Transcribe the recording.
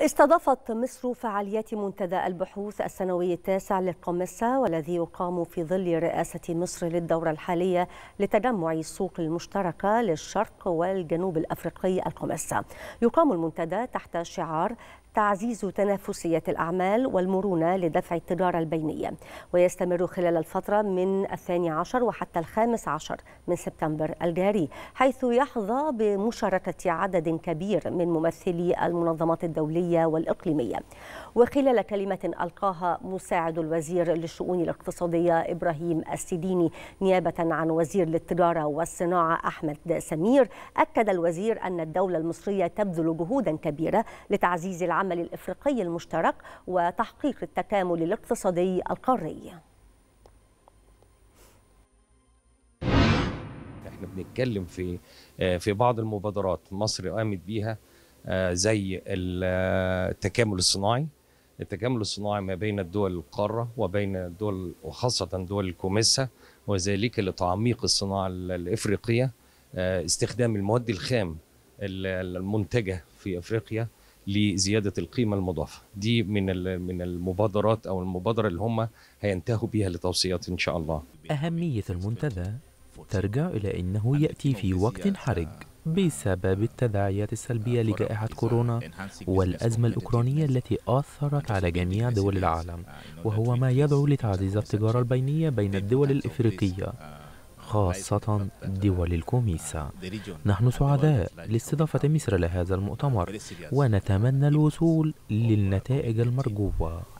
استضافت مصر فعاليات منتدى البحوث السنوي التاسع للقمصة والذي يقام في ظل رئاسة مصر للدورة الحالية لتجمع السوق المشتركة للشرق والجنوب الأفريقي القمصة يقام المنتدى تحت شعار تعزيز تنافسية الأعمال والمرونة لدفع التجارة البينية ويستمر خلال الفترة من الثاني عشر وحتى الخامس عشر من سبتمبر الجاري حيث يحظى بمشاركة عدد كبير من ممثلي المنظمات الدولية والإقليمية وخلال كلمة ألقاها مساعد الوزير للشؤون الاقتصادية إبراهيم السديني نيابة عن وزير للتجارة والصناعة أحمد سمير أكد الوزير أن الدولة المصرية تبذل جهودا كبيرة لتعزيز العمل العمل الإفريقي المشترك وتحقيق التكامل الاقتصادي القاري احنا بنتكلم في آه، في بعض المبادرات مصر قامت بيها آه، زي آه، التكامل الصناعي التكامل الصناعي ما بين الدول القارة وبين الدول وخاصة دول الكوميسا وذلك لتعميق الصناعة الإفريقية استخدام المواد الخام المنتجة في أفريقيا لزياده القيمه المضافه دي من من المبادرات او المبادره اللي هم هينتهوا بيها لتوصيات ان شاء الله اهميه المنتدى ترجع الى انه ياتي في وقت حرج آه، بسبب التداعيات السلبية آه، لجائحة كورونا والأزمة الأوكرانية التي أثرت على جميع دول العالم آه، وهو ما يدعو لتعزيز التجارة البينية بين الدول الإفريقية خاصة دول الكوميسا نحن سعداء لاستضافة مصر لهذا المؤتمر ونتمنى الوصول للنتائج المرجوة